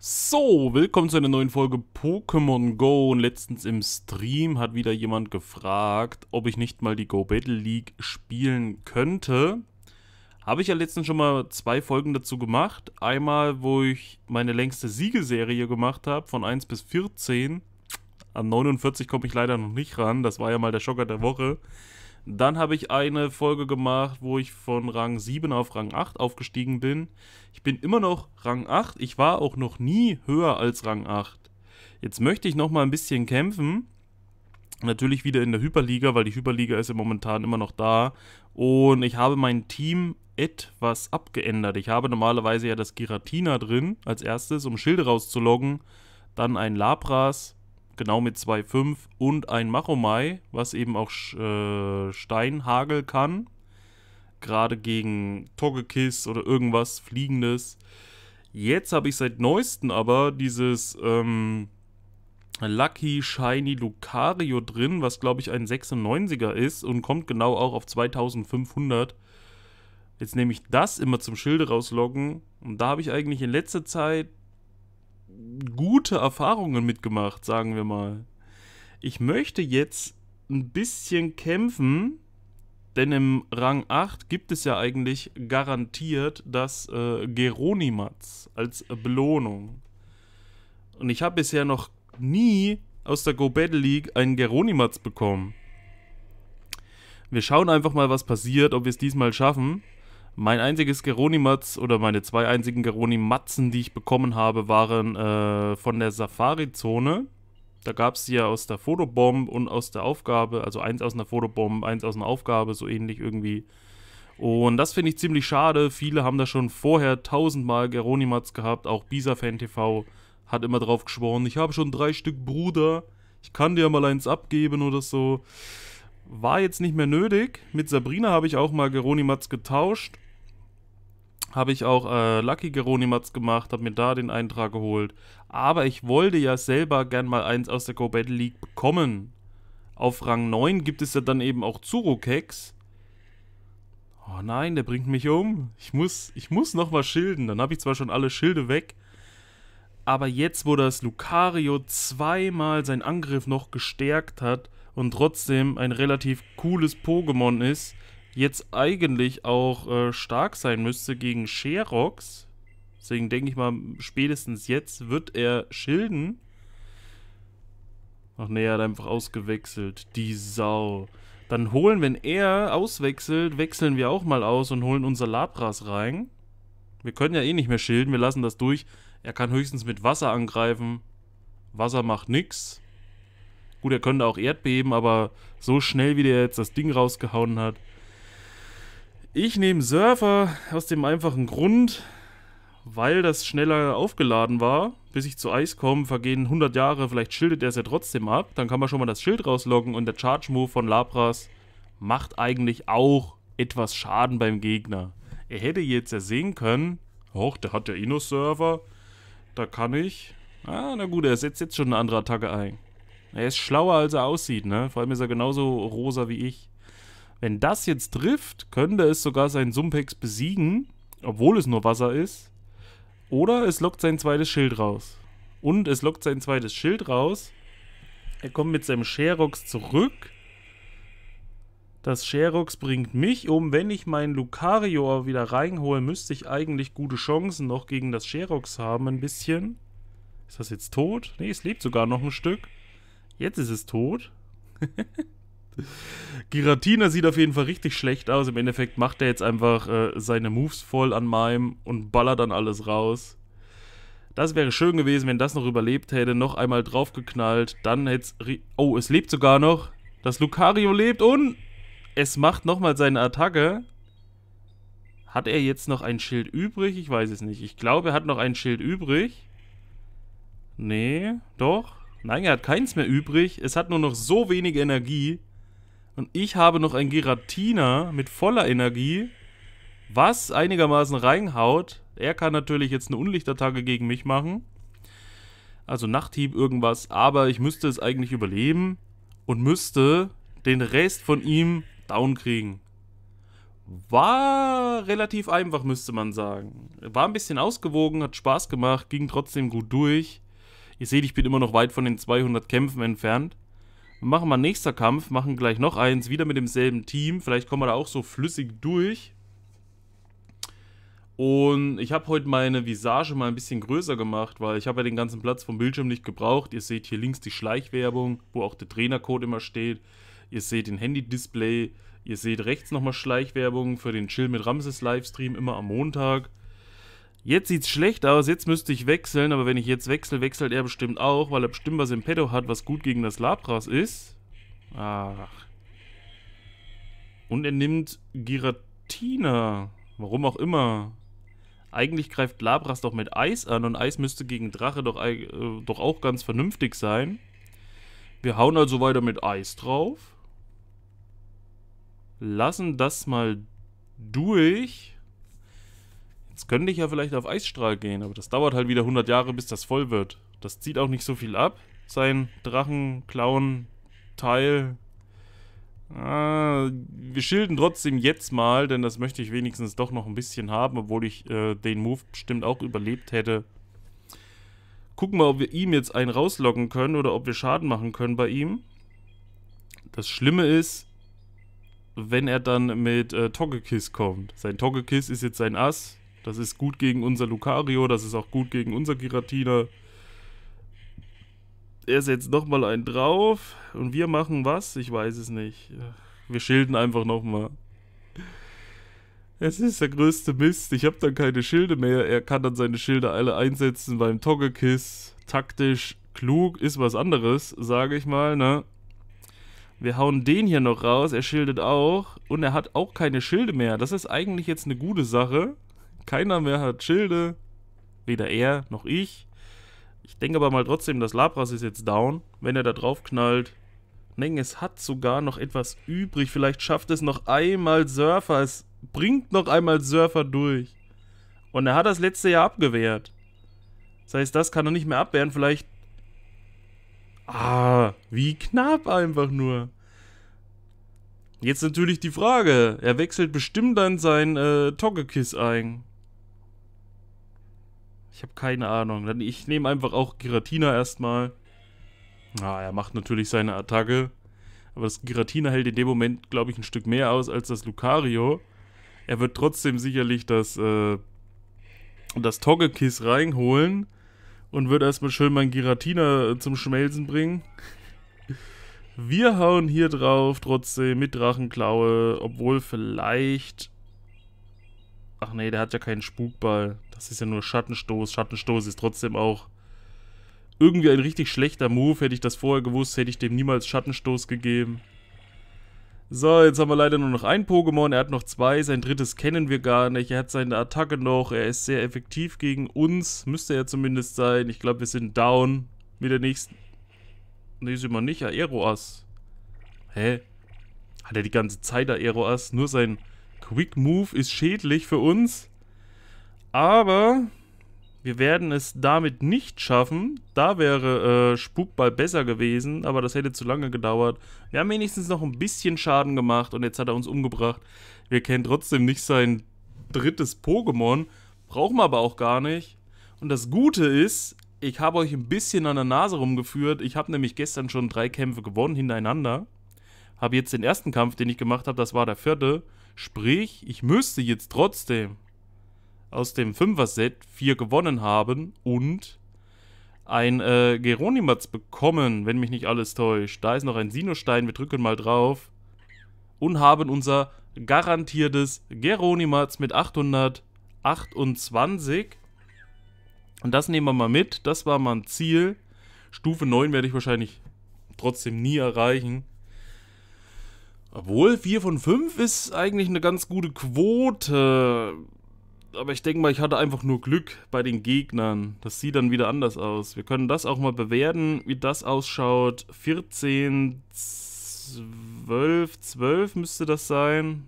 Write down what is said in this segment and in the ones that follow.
So, willkommen zu einer neuen Folge Pokémon Go. Und letztens im Stream hat wieder jemand gefragt, ob ich nicht mal die Go Battle League spielen könnte. Habe ich ja letztens schon mal zwei Folgen dazu gemacht. Einmal, wo ich meine längste Siegeserie gemacht habe, von 1 bis 14. An 49 komme ich leider noch nicht ran. Das war ja mal der Schocker der Woche. Dann habe ich eine Folge gemacht, wo ich von Rang 7 auf Rang 8 aufgestiegen bin. Ich bin immer noch Rang 8. Ich war auch noch nie höher als Rang 8. Jetzt möchte ich noch mal ein bisschen kämpfen. Natürlich wieder in der Hyperliga, weil die Hyperliga ist ja momentan immer noch da. Und ich habe mein Team etwas abgeändert. Ich habe normalerweise ja das Giratina drin als erstes, um Schilde rauszuloggen. Dann ein Lapras, genau mit 2,5 und ein Machomai, was eben auch äh, Steinhagel kann. Gerade gegen Togekiss oder irgendwas Fliegendes. Jetzt habe ich seit neuesten aber dieses ähm, Lucky Shiny Lucario drin, was glaube ich ein 96er ist und kommt genau auch auf 2500. Jetzt nehme ich das immer zum Schilde rausloggen und da habe ich eigentlich in letzter Zeit gute Erfahrungen mitgemacht, sagen wir mal. Ich möchte jetzt ein bisschen kämpfen, denn im Rang 8 gibt es ja eigentlich garantiert das äh, Geronimatz als Belohnung. Und ich habe bisher noch nie aus der Go Battle League einen Geronimatz bekommen. Wir schauen einfach mal, was passiert, ob wir es diesmal schaffen. Mein einziges Geronimatz oder meine zwei einzigen Geronimatzen, die ich bekommen habe, waren äh, von der Safari-Zone. Da gab es ja aus der Fotobomb und aus der Aufgabe, also eins aus einer Fotobomb, eins aus einer Aufgabe, so ähnlich irgendwie. Und das finde ich ziemlich schade. Viele haben da schon vorher tausendmal Geronimats gehabt. Auch Bisa-Fan TV hat immer drauf geschworen, ich habe schon drei Stück Bruder, ich kann dir mal eins abgeben oder so. War jetzt nicht mehr nötig. Mit Sabrina habe ich auch mal Geronimats getauscht habe ich auch äh, Lucky Geronimats gemacht, habe mir da den Eintrag geholt. Aber ich wollte ja selber gern mal eins aus der Go Battle League bekommen. Auf Rang 9 gibt es ja dann eben auch Zurukex. Oh nein, der bringt mich um. Ich muss, ich muss nochmal schilden. Dann habe ich zwar schon alle Schilde weg. Aber jetzt, wo das Lucario zweimal seinen Angriff noch gestärkt hat und trotzdem ein relativ cooles Pokémon ist, jetzt eigentlich auch äh, stark sein müsste gegen Sherox. Deswegen denke ich mal, spätestens jetzt wird er schilden. Ach ne, er hat einfach ausgewechselt. Die Sau. Dann holen, wenn er auswechselt, wechseln wir auch mal aus und holen unser Labras rein. Wir können ja eh nicht mehr schilden, wir lassen das durch. Er kann höchstens mit Wasser angreifen. Wasser macht nix. Gut, er könnte auch Erdbeben, aber so schnell, wie der jetzt das Ding rausgehauen hat, ich nehme Surfer aus dem einfachen Grund, weil das schneller aufgeladen war. Bis ich zu Eis komme, vergehen 100 Jahre, vielleicht schildet er es ja trotzdem ab. Dann kann man schon mal das Schild rauslocken und der Charge Move von Lapras macht eigentlich auch etwas Schaden beim Gegner. Er hätte jetzt ja sehen können, hoch, der hat ja inno eh Surfer, da kann ich... Ah, na gut, er setzt jetzt schon eine andere Attacke ein. Er ist schlauer, als er aussieht, ne? Vor allem ist er genauso rosa wie ich. Wenn das jetzt trifft, könnte es sogar seinen Sumpex besiegen, obwohl es nur Wasser ist. Oder es lockt sein zweites Schild raus. Und es lockt sein zweites Schild raus. Er kommt mit seinem Sherox zurück. Das Sherox bringt mich um. Wenn ich meinen Lucario wieder reinhole, müsste ich eigentlich gute Chancen noch gegen das Sherox haben, ein bisschen. Ist das jetzt tot? Ne, es lebt sogar noch ein Stück. Jetzt ist es tot. Giratina sieht auf jeden Fall richtig schlecht aus. Im Endeffekt macht er jetzt einfach äh, seine Moves voll an meinem und ballert dann alles raus. Das wäre schön gewesen, wenn das noch überlebt hätte. Noch einmal draufgeknallt. Dann hätte es... Oh, es lebt sogar noch. Das Lucario lebt und... Es macht nochmal seine Attacke. Hat er jetzt noch ein Schild übrig? Ich weiß es nicht. Ich glaube, er hat noch ein Schild übrig. Nee, doch. Nein, er hat keins mehr übrig. Es hat nur noch so wenig Energie. Und ich habe noch ein Giratina mit voller Energie, was einigermaßen reinhaut. Er kann natürlich jetzt eine Unlichtattacke gegen mich machen. Also Nachthieb irgendwas. Aber ich müsste es eigentlich überleben und müsste den Rest von ihm down kriegen. War relativ einfach, müsste man sagen. War ein bisschen ausgewogen, hat Spaß gemacht, ging trotzdem gut durch. Ihr seht, ich bin immer noch weit von den 200 Kämpfen entfernt. Machen wir nächster Kampf, machen gleich noch eins, wieder mit demselben Team. Vielleicht kommen wir da auch so flüssig durch. Und ich habe heute meine Visage mal ein bisschen größer gemacht, weil ich habe ja den ganzen Platz vom Bildschirm nicht gebraucht. Ihr seht hier links die Schleichwerbung, wo auch der Trainercode immer steht. Ihr seht den Handy-Display. Ihr seht rechts nochmal Schleichwerbung für den Chill mit Ramses Livestream immer am Montag. Jetzt sieht es schlecht aus, jetzt müsste ich wechseln, aber wenn ich jetzt wechsle, wechselt er bestimmt auch, weil er bestimmt was im Petto hat, was gut gegen das Labras ist. Ach. Und er nimmt Giratina. Warum auch immer. Eigentlich greift Labras doch mit Eis an und Eis müsste gegen Drache doch, äh, doch auch ganz vernünftig sein. Wir hauen also weiter mit Eis drauf. Lassen das mal durch. Jetzt könnte ich ja vielleicht auf Eisstrahl gehen, aber das dauert halt wieder 100 Jahre, bis das voll wird. Das zieht auch nicht so viel ab. Sein drachen klauen teil Ah, wir schilden trotzdem jetzt mal, denn das möchte ich wenigstens doch noch ein bisschen haben, obwohl ich äh, den Move bestimmt auch überlebt hätte. Gucken wir, ob wir ihm jetzt einen rauslocken können oder ob wir Schaden machen können bei ihm. Das Schlimme ist, wenn er dann mit äh, Togekiss kommt. Sein Togekiss ist jetzt sein Ass. Das ist gut gegen unser Lucario, das ist auch gut gegen unser Giratina. Er setzt nochmal einen drauf und wir machen was? Ich weiß es nicht. Wir schilden einfach nochmal. Es ist der größte Mist. Ich habe dann keine Schilde mehr. Er kann dann seine Schilde alle einsetzen beim Togekiss. Taktisch klug ist was anderes, sage ich mal, ne? Wir hauen den hier noch raus. Er schildet auch. Und er hat auch keine Schilde mehr. Das ist eigentlich jetzt eine gute Sache. Keiner mehr hat Schilde. Weder er noch ich. Ich denke aber mal trotzdem, das Labras ist jetzt down. Wenn er da drauf knallt. Nenges hat sogar noch etwas übrig. Vielleicht schafft es noch einmal Surfer. Es bringt noch einmal Surfer durch. Und er hat das letzte Jahr abgewehrt. Das heißt, das kann er nicht mehr abwehren. Vielleicht. Ah, wie knapp einfach nur. Jetzt natürlich die Frage. Er wechselt bestimmt dann sein äh, Togekiss ein. Ich habe keine Ahnung. ich nehme einfach auch Giratina erstmal. Ah, er macht natürlich seine Attacke. Aber das Giratina hält in dem Moment, glaube ich, ein Stück mehr aus als das Lucario. Er wird trotzdem sicherlich das, äh, das Togekiss reinholen und wird erstmal schön mein Giratina äh, zum Schmelzen bringen. Wir hauen hier drauf trotzdem mit Drachenklaue, obwohl vielleicht... Ach nee, der hat ja keinen Spukball. Das ist ja nur Schattenstoß. Schattenstoß ist trotzdem auch irgendwie ein richtig schlechter Move. Hätte ich das vorher gewusst, hätte ich dem niemals Schattenstoß gegeben. So, jetzt haben wir leider nur noch ein Pokémon. Er hat noch zwei. Sein drittes kennen wir gar nicht. Er hat seine Attacke noch. Er ist sehr effektiv gegen uns. Müsste er zumindest sein. Ich glaube, wir sind down mit der nächsten... Ne, sind wir nicht. Aeroas. Hä? Hat er die ganze Zeit Aeroas? Nur sein Quick Move ist schädlich für uns? Aber wir werden es damit nicht schaffen. Da wäre äh, Spukball besser gewesen, aber das hätte zu lange gedauert. Wir haben wenigstens noch ein bisschen Schaden gemacht und jetzt hat er uns umgebracht. Wir kennen trotzdem nicht sein drittes Pokémon. Brauchen wir aber auch gar nicht. Und das Gute ist, ich habe euch ein bisschen an der Nase rumgeführt. Ich habe nämlich gestern schon drei Kämpfe gewonnen hintereinander. Habe jetzt den ersten Kampf, den ich gemacht habe, das war der vierte. Sprich, ich müsste jetzt trotzdem aus dem Fünfer-Set vier gewonnen haben und ein äh, Geronimatz bekommen, wenn mich nicht alles täuscht. Da ist noch ein Sinostein, wir drücken mal drauf. Und haben unser garantiertes Geronimatz mit 828. Und das nehmen wir mal mit, das war mein Ziel. Stufe 9 werde ich wahrscheinlich trotzdem nie erreichen. Obwohl, 4 von 5 ist eigentlich eine ganz gute Quote aber ich denke mal, ich hatte einfach nur Glück bei den Gegnern. Das sieht dann wieder anders aus. Wir können das auch mal bewerten, wie das ausschaut. 14, 12, 12 müsste das sein.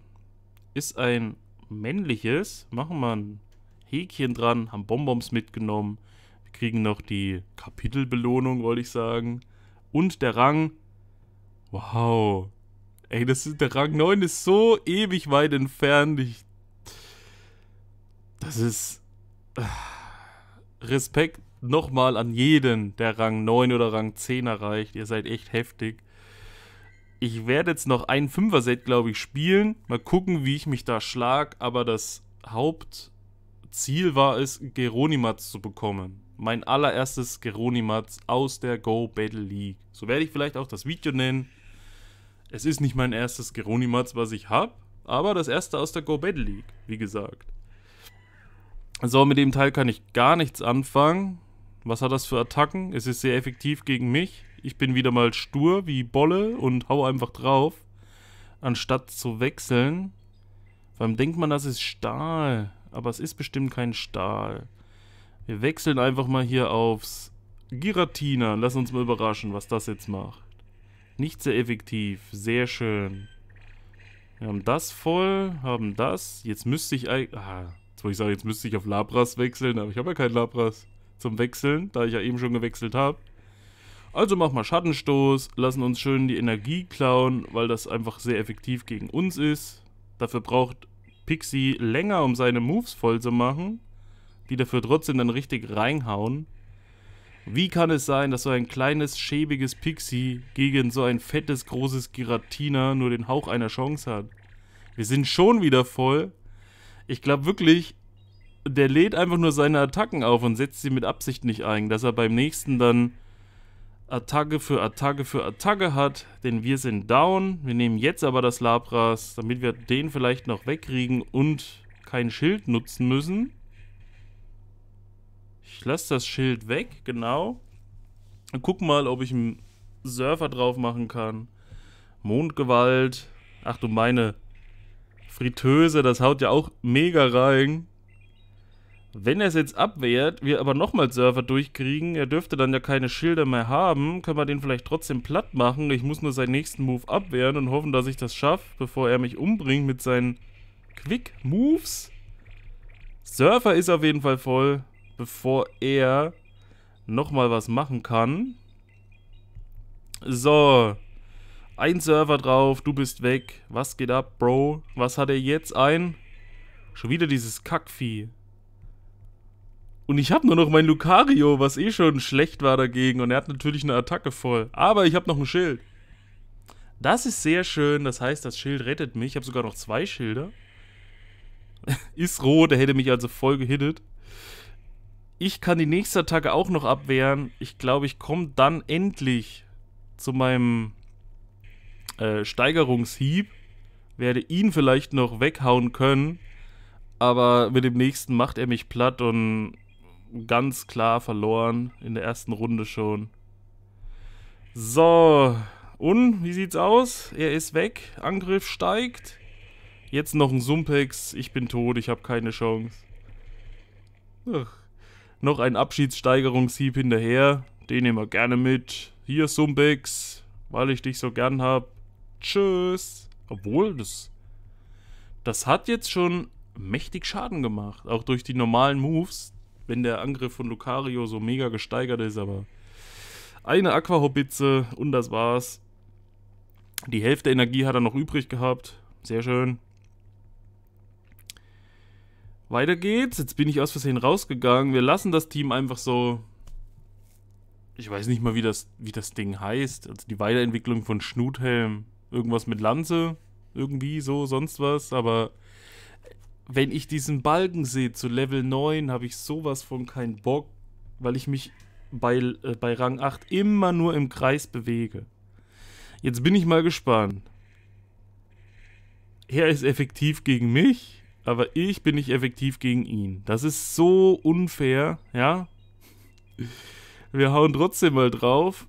Ist ein männliches. Machen wir ein Häkchen dran, haben Bonbons mitgenommen. Wir kriegen noch die Kapitelbelohnung, wollte ich sagen. Und der Rang. Wow. Ey, das ist, der Rang 9 ist so ewig weit entfernt. Ich das ist. Äh, Respekt nochmal an jeden, der Rang 9 oder Rang 10 erreicht. Ihr seid echt heftig. Ich werde jetzt noch ein 5 er set glaube ich, spielen. Mal gucken, wie ich mich da schlag. Aber das Hauptziel war es, Geronimats zu bekommen. Mein allererstes Geronimats aus der Go Battle League. So werde ich vielleicht auch das Video nennen. Es ist nicht mein erstes Geronimats, was ich habe. Aber das erste aus der Go Battle League, wie gesagt. So, mit dem Teil kann ich gar nichts anfangen. Was hat das für Attacken? Es ist sehr effektiv gegen mich. Ich bin wieder mal stur wie Bolle und hau einfach drauf. Anstatt zu wechseln. Warum denkt man, das ist Stahl? Aber es ist bestimmt kein Stahl. Wir wechseln einfach mal hier aufs Giratina. Lass uns mal überraschen, was das jetzt macht. Nicht sehr effektiv. Sehr schön. Wir haben das voll, haben das. Jetzt müsste ich... Ah, Jetzt wollte ich sagen, jetzt müsste ich auf Labras wechseln, aber ich habe ja kein Labras zum Wechseln, da ich ja eben schon gewechselt habe. Also mach mal Schattenstoß, lassen uns schön die Energie klauen, weil das einfach sehr effektiv gegen uns ist. Dafür braucht Pixie länger, um seine Moves voll zu machen, die dafür trotzdem dann richtig reinhauen. Wie kann es sein, dass so ein kleines, schäbiges Pixie gegen so ein fettes, großes Giratina nur den Hauch einer Chance hat? Wir sind schon wieder voll ich glaube wirklich, der lädt einfach nur seine Attacken auf und setzt sie mit Absicht nicht ein, dass er beim nächsten dann Attacke für Attacke für Attacke hat, denn wir sind down. Wir nehmen jetzt aber das Labras, damit wir den vielleicht noch wegkriegen und kein Schild nutzen müssen. Ich lasse das Schild weg, genau. Guck mal, ob ich einen Surfer drauf machen kann. Mondgewalt. Ach du meine Fritteuse, das haut ja auch mega rein. Wenn er es jetzt abwehrt, wir aber nochmal Server durchkriegen, er dürfte dann ja keine Schilder mehr haben, können wir den vielleicht trotzdem platt machen. Ich muss nur seinen nächsten Move abwehren und hoffen, dass ich das schaffe, bevor er mich umbringt mit seinen Quick Moves. Surfer ist auf jeden Fall voll, bevor er nochmal was machen kann. So. Ein Server drauf, du bist weg. Was geht ab, Bro? Was hat er jetzt ein? Schon wieder dieses Kackvieh. Und ich habe nur noch mein Lucario, was eh schon schlecht war dagegen. Und er hat natürlich eine Attacke voll. Aber ich habe noch ein Schild. Das ist sehr schön. Das heißt, das Schild rettet mich. Ich habe sogar noch zwei Schilder. ist rot, er hätte mich also voll gehittet. Ich kann die nächste Attacke auch noch abwehren. Ich glaube, ich komme dann endlich zu meinem äh, Steigerungshieb, werde ihn vielleicht noch weghauen können, aber mit dem nächsten macht er mich platt und ganz klar verloren in der ersten Runde schon. So, und wie sieht's aus? Er ist weg, Angriff steigt. Jetzt noch ein Sumpex, ich bin tot, ich habe keine Chance. Ach. Noch ein Abschiedssteigerungshieb hinterher, den nehmen wir gerne mit. Hier Sumpex, weil ich dich so gern hab. Tschüss. Obwohl, das, das hat jetzt schon mächtig Schaden gemacht. Auch durch die normalen Moves, wenn der Angriff von Lucario so mega gesteigert ist, aber eine Aquahobitze und das war's. Die Hälfte Energie hat er noch übrig gehabt. Sehr schön. Weiter geht's. Jetzt bin ich aus Versehen rausgegangen. Wir lassen das Team einfach so. Ich weiß nicht mal, wie das, wie das Ding heißt. Also die Weiterentwicklung von Schnuthelm. Irgendwas mit Lanze, irgendwie so, sonst was, aber wenn ich diesen Balken sehe zu Level 9, habe ich sowas von keinen Bock, weil ich mich bei, äh, bei Rang 8 immer nur im Kreis bewege. Jetzt bin ich mal gespannt. Er ist effektiv gegen mich, aber ich bin nicht effektiv gegen ihn. Das ist so unfair, ja? Wir hauen trotzdem mal drauf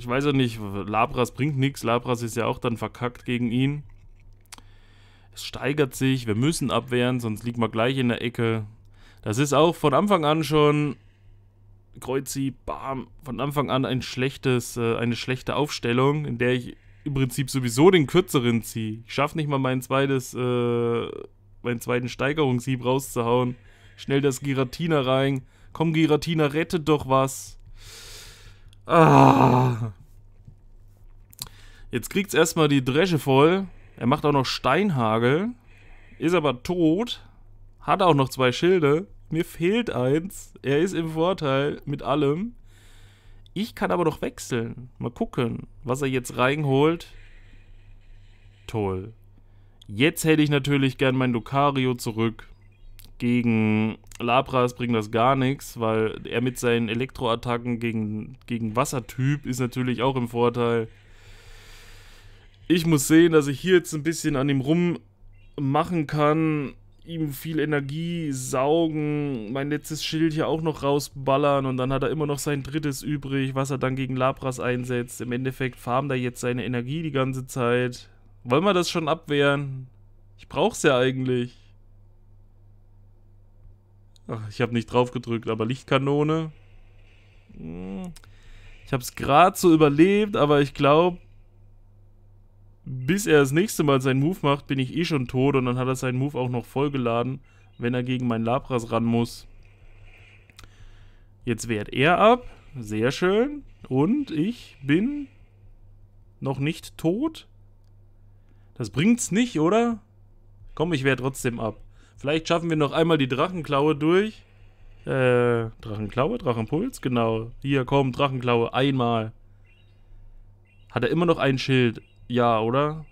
ich weiß ja nicht, Labras bringt nichts. Labras ist ja auch dann verkackt gegen ihn. Es steigert sich, wir müssen abwehren, sonst liegt man gleich in der Ecke. Das ist auch von Anfang an schon Kreuzi, bam, von Anfang an ein schlechtes, äh, eine schlechte Aufstellung, in der ich im Prinzip sowieso den kürzeren ziehe. Ich schaffe nicht mal mein zweites, äh, meinen zweiten Steigerungshieb rauszuhauen. Schnell das Giratina rein. Komm, Giratina, rette doch was. Ah. Jetzt kriegt's erstmal die Dresche voll. Er macht auch noch Steinhagel. Ist aber tot. Hat auch noch zwei Schilde. Mir fehlt eins. Er ist im Vorteil mit allem. Ich kann aber noch wechseln. Mal gucken, was er jetzt reinholt. Toll. Jetzt hätte ich natürlich gern mein Lucario zurück. Gegen Labras bringen das gar nichts, weil er mit seinen Elektroattacken gegen, gegen Wassertyp ist natürlich auch im Vorteil. Ich muss sehen, dass ich hier jetzt ein bisschen an ihm rummachen kann, ihm viel Energie saugen, mein letztes Schild hier auch noch rausballern und dann hat er immer noch sein drittes übrig, was er dann gegen Labras einsetzt. Im Endeffekt farmt er jetzt seine Energie die ganze Zeit. Wollen wir das schon abwehren? Ich brauch's ja eigentlich. Ach, ich habe nicht drauf gedrückt, aber Lichtkanone. Hm. Ich habe es gerade so überlebt, aber ich glaube, bis er das nächste Mal seinen Move macht, bin ich eh schon tot und dann hat er seinen Move auch noch vollgeladen, wenn er gegen meinen Labras ran muss. Jetzt wehrt er ab. Sehr schön. Und ich bin noch nicht tot. Das bringt's nicht, oder? Komm, ich wehr trotzdem ab. Vielleicht schaffen wir noch einmal die Drachenklaue durch. Äh, Drachenklaue? Drachenpuls? Genau. Hier, komm, Drachenklaue. Einmal. Hat er immer noch ein Schild? Ja, oder?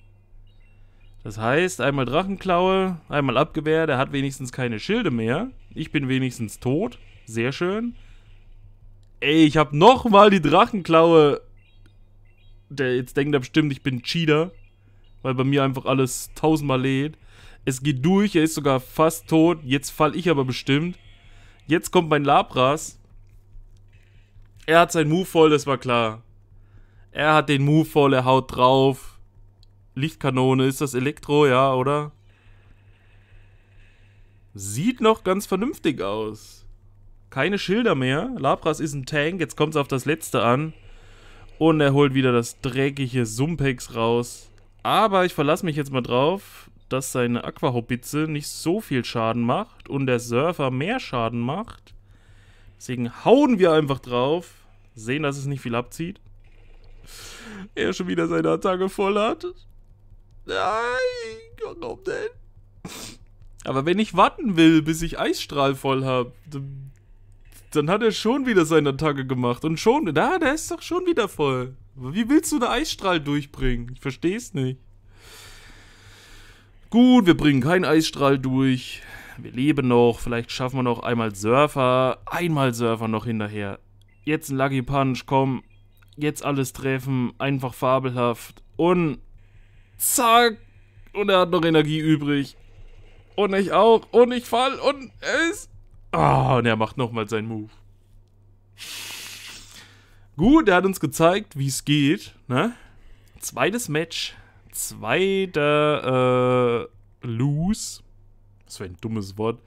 Das heißt, einmal Drachenklaue, einmal Abgewehr. Der hat wenigstens keine Schilde mehr. Ich bin wenigstens tot. Sehr schön. Ey, ich hab nochmal die Drachenklaue. Der jetzt denkt er bestimmt, ich bin Cheater. Weil bei mir einfach alles tausendmal lädt. Es geht durch, er ist sogar fast tot. Jetzt falle ich aber bestimmt. Jetzt kommt mein Labras. Er hat seinen Move voll, das war klar. Er hat den Move voll, er haut drauf. Lichtkanone, ist das Elektro? Ja, oder? Sieht noch ganz vernünftig aus. Keine Schilder mehr. Labras ist ein Tank, jetzt kommt es auf das letzte an. Und er holt wieder das dreckige Sumpex raus. Aber ich verlasse mich jetzt mal drauf dass seine Aquahobitze nicht so viel Schaden macht und der Surfer mehr Schaden macht. Deswegen hauen wir einfach drauf. Sehen, dass es nicht viel abzieht. Er schon wieder seine Attacke voll hat. Nein, warum denn? Aber wenn ich warten will, bis ich Eisstrahl voll habe, dann hat er schon wieder seine Attacke gemacht. Und schon, da, der ist doch schon wieder voll. Wie willst du eine Eisstrahl durchbringen? Ich versteh's nicht. Gut, wir bringen keinen Eisstrahl durch. Wir leben noch. Vielleicht schaffen wir noch einmal Surfer. Einmal Surfer noch hinterher. Jetzt ein Lucky Punch, komm. Jetzt alles treffen. Einfach fabelhaft. Und zack. Und er hat noch Energie übrig. Und ich auch. Und ich fall. Und er ist... Ah, oh, und er macht nochmal seinen Move. Gut, er hat uns gezeigt, wie es geht. Ne? Zweites Match. 2, der äh, Lose, das für ein dummes Wort,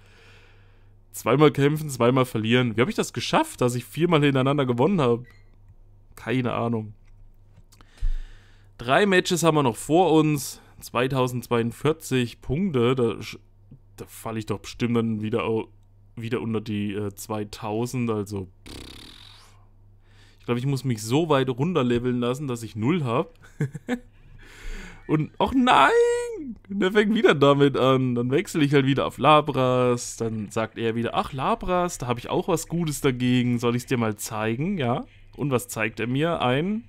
zweimal kämpfen, zweimal verlieren. Wie habe ich das geschafft, dass ich viermal hintereinander gewonnen habe? Keine Ahnung. Drei Matches haben wir noch vor uns. 2042 Punkte. Da, da falle ich doch bestimmt dann wieder, wieder unter die äh, 2000. Also, pff. ich glaube, ich muss mich so weit runterleveln lassen, dass ich null habe. Und ach nein! Der fängt wieder damit an. Dann wechsle ich halt wieder auf Labras. Dann sagt er wieder, ach Labras, da habe ich auch was Gutes dagegen. Soll ich es dir mal zeigen? Ja. Und was zeigt er mir? Ein.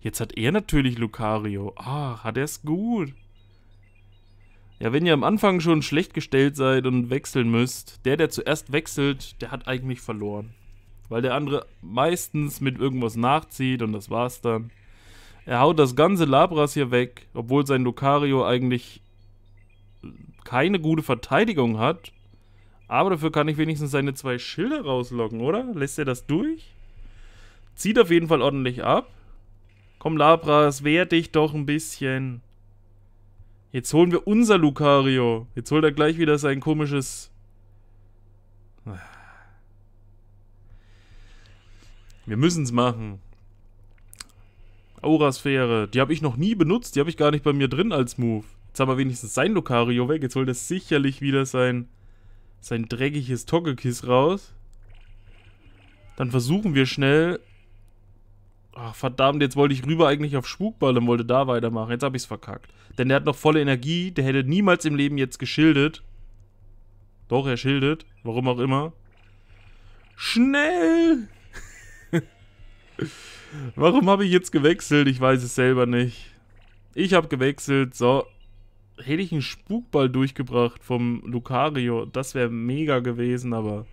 Jetzt hat er natürlich Lucario. Ach, hat er es gut. Ja, wenn ihr am Anfang schon schlecht gestellt seid und wechseln müsst, der, der zuerst wechselt, der hat eigentlich verloren. Weil der andere meistens mit irgendwas nachzieht und das war's dann. Er haut das ganze Labras hier weg, obwohl sein Lucario eigentlich keine gute Verteidigung hat. Aber dafür kann ich wenigstens seine zwei Schilder rauslocken, oder? Lässt er das durch? Zieht auf jeden Fall ordentlich ab. Komm, Labras, wehr dich doch ein bisschen. Jetzt holen wir unser Lucario. Jetzt holt er gleich wieder sein komisches... Ah. Wir müssen's machen. Aurasphäre. Die habe ich noch nie benutzt. Die habe ich gar nicht bei mir drin als Move. Jetzt haben wir wenigstens sein Lucario weg. Jetzt holt er sicherlich wieder sein, sein dreckiges Togekiss raus. Dann versuchen wir schnell... Ach, verdammt, jetzt wollte ich rüber eigentlich auf Spukball und wollte da weitermachen. Jetzt habe ich es verkackt. Denn der hat noch volle Energie. Der hätte niemals im Leben jetzt geschildet. Doch, er schildet. Warum auch immer. Schnell! Warum habe ich jetzt gewechselt? Ich weiß es selber nicht. Ich habe gewechselt. So. Hätte ich einen Spukball durchgebracht vom Lucario. Das wäre mega gewesen, aber...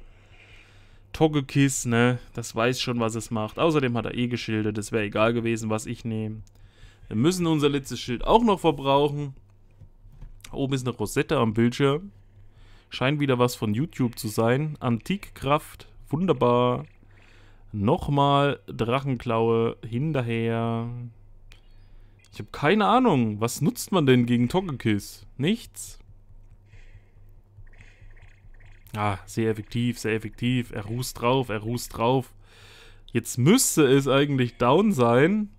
Togekiss, ne? Das weiß schon, was es macht. Außerdem hat er eh geschildert. Das wäre egal gewesen, was ich nehme. Wir müssen unser letztes Schild auch noch verbrauchen. Oben ist eine Rosette am Bildschirm. Scheint wieder was von YouTube zu sein. Antikkraft. Wunderbar. Nochmal Drachenklaue hinterher. Ich habe keine Ahnung. Was nutzt man denn gegen Togekiss? Nichts. Ah, sehr effektiv, sehr effektiv. Er rußt drauf, er rußt drauf. Jetzt müsste es eigentlich down sein.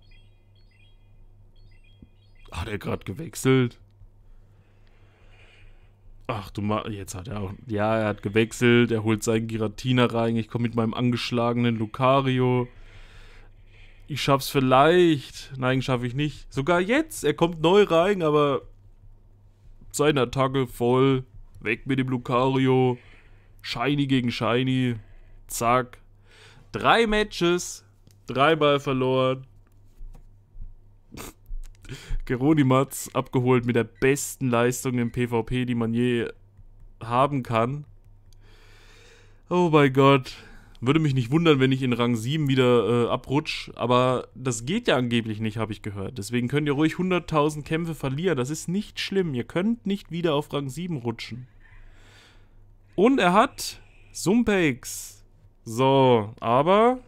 Hat er gerade gewechselt? Ach du Ma jetzt hat er auch. Ja, er hat gewechselt, er holt seinen Giratina rein, ich komme mit meinem angeschlagenen Lucario. Ich schaff's vielleicht. Nein, schaffe ich nicht. Sogar jetzt, er kommt neu rein, aber seine Attacke voll. Weg mit dem Lucario. Shiny gegen Shiny. Zack. Drei Matches, dreimal verloren, Geronimatz abgeholt mit der besten Leistung im PvP, die man je haben kann. Oh mein Gott. Würde mich nicht wundern, wenn ich in Rang 7 wieder äh, abrutsche, aber das geht ja angeblich nicht, habe ich gehört. Deswegen könnt ihr ruhig 100.000 Kämpfe verlieren, das ist nicht schlimm. Ihr könnt nicht wieder auf Rang 7 rutschen. Und er hat Sumpex. So, aber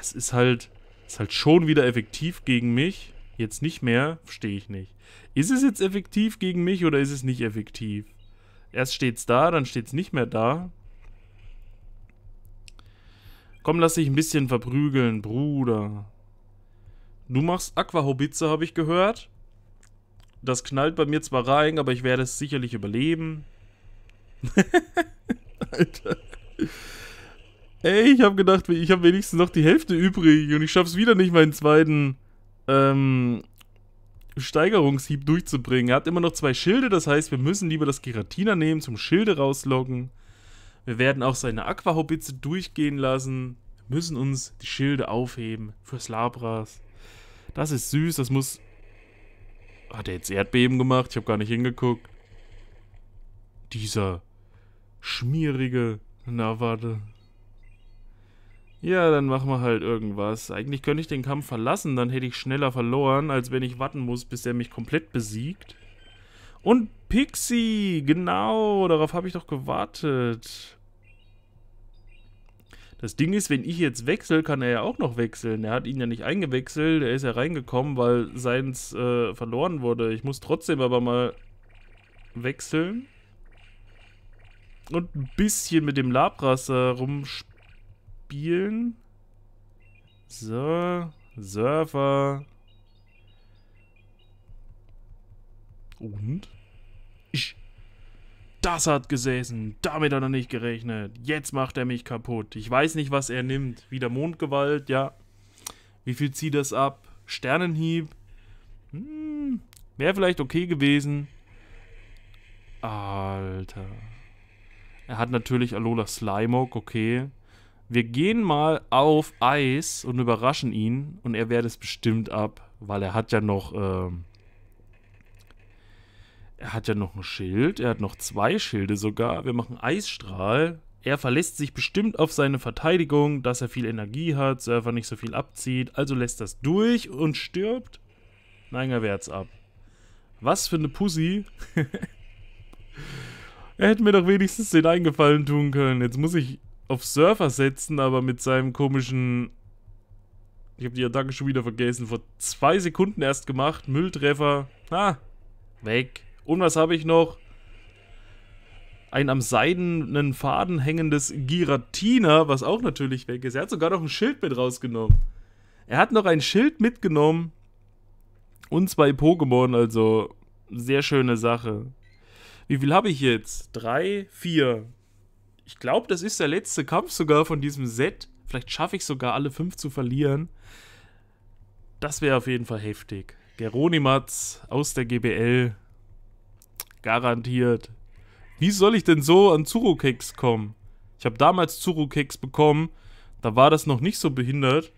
es ist halt, ist halt schon wieder effektiv gegen mich. Jetzt nicht mehr, verstehe ich nicht. Ist es jetzt effektiv gegen mich oder ist es nicht effektiv? Erst steht's da, dann steht's nicht mehr da. Komm, lass dich ein bisschen verprügeln, Bruder. Du machst Aquahobitze, habe ich gehört. Das knallt bei mir zwar rein, aber ich werde es sicherlich überleben. Alter. Ey, ich habe gedacht, ich habe wenigstens noch die Hälfte übrig und ich schaff's wieder nicht, meinen zweiten ähm, Steigerungshieb durchzubringen. Er hat immer noch zwei Schilde, das heißt, wir müssen lieber das Giratina nehmen, zum Schilde rauslocken. Wir werden auch seine Aquahaubitze durchgehen lassen. Wir müssen uns die Schilde aufheben fürs Labras. Das ist süß, das muss... Hat er jetzt Erdbeben gemacht? Ich habe gar nicht hingeguckt. Dieser schmierige... Na, warte. Ja, dann machen wir halt irgendwas. Eigentlich könnte ich den Kampf verlassen, dann hätte ich schneller verloren, als wenn ich warten muss, bis er mich komplett besiegt. Und Pixie, genau, darauf habe ich doch gewartet. Das Ding ist, wenn ich jetzt wechsle, kann er ja auch noch wechseln. Er hat ihn ja nicht eingewechselt, er ist ja reingekommen, weil seins äh, verloren wurde. Ich muss trotzdem aber mal wechseln. Und ein bisschen mit dem Labras äh, rumspielen spielen. So, Surfer. Und? Ich. Das hat gesessen. Damit hat er nicht gerechnet. Jetzt macht er mich kaputt. Ich weiß nicht, was er nimmt. Wieder Mondgewalt, ja. Wie viel zieht das ab? Sternenhieb. Hm, Wäre vielleicht okay gewesen. Alter. Er hat natürlich Alola Slimog, okay wir gehen mal auf Eis und überraschen ihn und er wehrt es bestimmt ab, weil er hat ja noch, ähm, er hat ja noch ein Schild, er hat noch zwei Schilde sogar. Wir machen Eisstrahl. Er verlässt sich bestimmt auf seine Verteidigung, dass er viel Energie hat, Surfer nicht so viel abzieht, also lässt das durch und stirbt. Nein, er wehrt es ab. Was für eine Pussy. er hätte mir doch wenigstens den Eingefallen tun können. Jetzt muss ich auf Surfer setzen, aber mit seinem komischen... Ich habe die Attacke schon wieder vergessen. Vor zwei Sekunden erst gemacht. Mülltreffer. Ah, weg. Und was habe ich noch? Ein am seidenen Faden hängendes Giratina, was auch natürlich weg ist. Er hat sogar noch ein Schild mit rausgenommen. Er hat noch ein Schild mitgenommen. Und zwei Pokémon, also sehr schöne Sache. Wie viel habe ich jetzt? Drei, vier ich glaube, das ist der letzte Kampf sogar von diesem Set. Vielleicht schaffe ich sogar alle fünf zu verlieren. Das wäre auf jeden Fall heftig. Geronimatz aus der GBL. Garantiert. Wie soll ich denn so an zuru kommen? Ich habe damals zuru bekommen. Da war das noch nicht so behindert,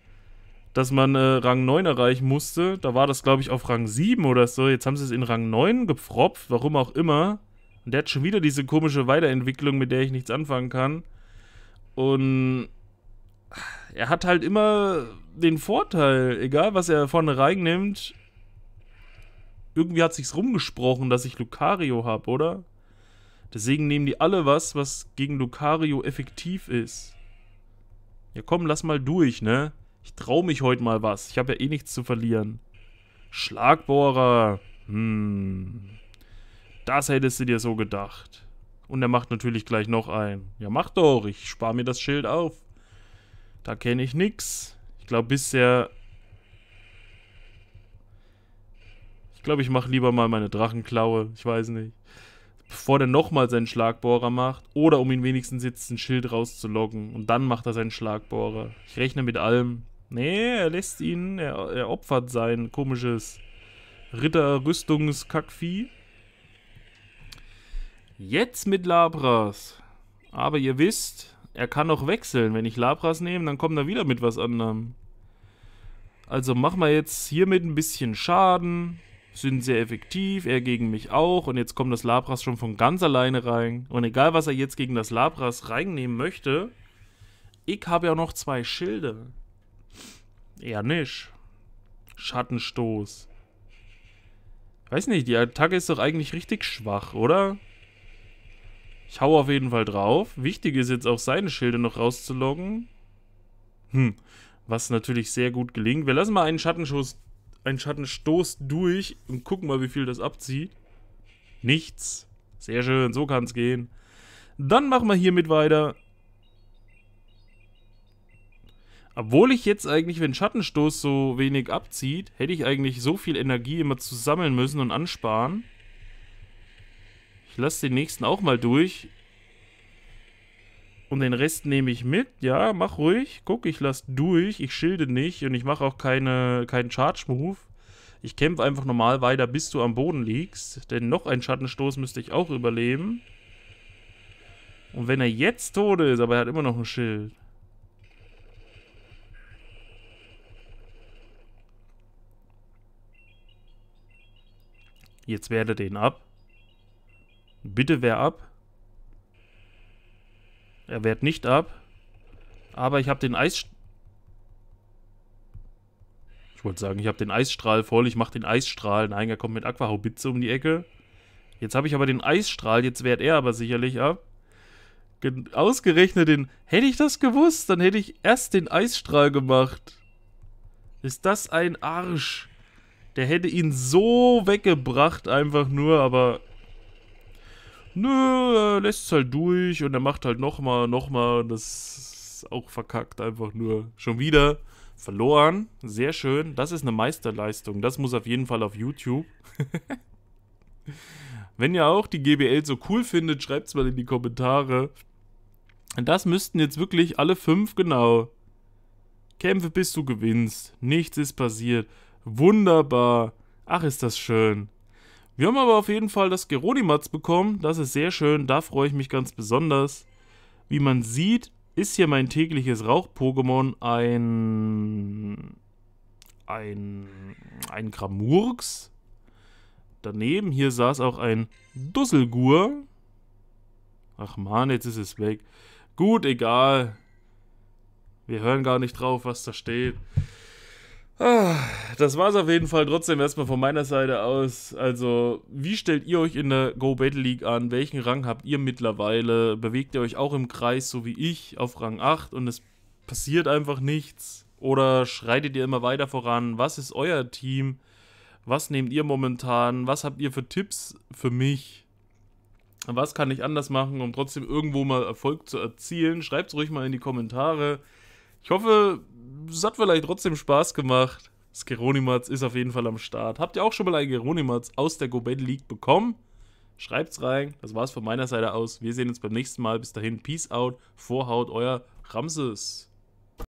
dass man äh, Rang 9 erreichen musste. Da war das, glaube ich, auf Rang 7 oder so. Jetzt haben sie es in Rang 9 gepfropft, warum auch immer. Und der hat schon wieder diese komische Weiterentwicklung, mit der ich nichts anfangen kann. Und er hat halt immer den Vorteil, egal was er vorne reinnimmt, irgendwie hat sich's rumgesprochen, dass ich Lucario habe, oder? Deswegen nehmen die alle was, was gegen Lucario effektiv ist. Ja komm, lass mal durch, ne? Ich trau mich heute mal was. Ich habe ja eh nichts zu verlieren. Schlagbohrer. Hm. Das hättest du dir so gedacht. Und er macht natürlich gleich noch einen. Ja, mach doch, ich spar mir das Schild auf. Da kenne ich nix. Ich glaube, bisher... Ich glaube, ich mache lieber mal meine Drachenklaue. Ich weiß nicht. Bevor der nochmal seinen Schlagbohrer macht. Oder um ihn wenigstens jetzt ein Schild rauszulocken. Und dann macht er seinen Schlagbohrer. Ich rechne mit allem. Nee, er lässt ihn. Er, er opfert sein komisches ritter Ritterrüstungskackvieh. Jetzt mit Labras. Aber ihr wisst, er kann auch wechseln. Wenn ich Labras nehme, dann kommt er wieder mit was anderem. Also machen wir jetzt hiermit ein bisschen Schaden. Sind sehr effektiv, er gegen mich auch. Und jetzt kommt das Labras schon von ganz alleine rein. Und egal, was er jetzt gegen das Labras reinnehmen möchte, ich habe ja noch zwei Schilde. Eher nicht. Schattenstoß. Weiß nicht, die Attacke ist doch eigentlich richtig schwach, oder? Ja. Ich hau auf jeden Fall drauf. Wichtig ist jetzt auch seine Schilde noch rauszuloggen. Hm, was natürlich sehr gut gelingt. Wir lassen mal einen Schattenschuss, einen Schattenstoß durch und gucken mal, wie viel das abzieht. Nichts. Sehr schön, so kann es gehen. Dann machen wir hiermit weiter. Obwohl ich jetzt eigentlich, wenn Schattenstoß so wenig abzieht, hätte ich eigentlich so viel Energie immer zusammen müssen und ansparen. Ich lasse den nächsten auch mal durch. Und den Rest nehme ich mit. Ja, mach ruhig. Guck, ich lasse durch. Ich schilde nicht und ich mache auch keine, keinen Charge-Move. Ich kämpfe einfach normal weiter, bis du am Boden liegst. Denn noch einen Schattenstoß müsste ich auch überleben. Und wenn er jetzt tot ist, aber er hat immer noch ein Schild. Jetzt werde den ab. Bitte wehr ab. Er wehrt nicht ab. Aber ich habe den Eis... Ich wollte sagen, ich habe den Eisstrahl voll. Ich mache den Eisstrahl. Nein, er kommt mit Aquahaubitze um die Ecke. Jetzt habe ich aber den Eisstrahl. Jetzt wehrt er aber sicherlich ab. Ausgerechnet den... Hätte ich das gewusst, dann hätte ich erst den Eisstrahl gemacht. Ist das ein Arsch. Der hätte ihn so weggebracht einfach nur, aber nö, lässt es halt durch und er macht halt nochmal, nochmal und das ist auch verkackt einfach nur. Schon wieder verloren, sehr schön. Das ist eine Meisterleistung, das muss auf jeden Fall auf YouTube. Wenn ihr auch die GBL so cool findet, schreibt es mal in die Kommentare. Das müssten jetzt wirklich alle fünf genau. Kämpfe bis du gewinnst. Nichts ist passiert. Wunderbar. Ach, ist das schön. Wir haben aber auf jeden Fall das Geronimatz bekommen. Das ist sehr schön. Da freue ich mich ganz besonders. Wie man sieht, ist hier mein tägliches Rauch-Pokémon ein... Ein... Ein Gramurks. Daneben hier saß auch ein Dusselgur. Ach man, jetzt ist es weg. Gut, egal. Wir hören gar nicht drauf, was da steht. Ah, das war es auf jeden Fall trotzdem erstmal von meiner Seite aus. Also, wie stellt ihr euch in der Go Battle League an? Welchen Rang habt ihr mittlerweile? Bewegt ihr euch auch im Kreis, so wie ich, auf Rang 8 und es passiert einfach nichts? Oder schreitet ihr immer weiter voran? Was ist euer Team? Was nehmt ihr momentan? Was habt ihr für Tipps für mich? Was kann ich anders machen, um trotzdem irgendwo mal Erfolg zu erzielen? Schreibt es ruhig mal in die Kommentare. Ich hoffe, es hat vielleicht trotzdem Spaß gemacht. Das Geronimatz ist auf jeden Fall am Start. Habt ihr auch schon mal ein Geronimatz aus der Gobet League bekommen? Schreibt's rein. Das war's von meiner Seite aus. Wir sehen uns beim nächsten Mal. Bis dahin, Peace out. Vorhaut, euer Ramses.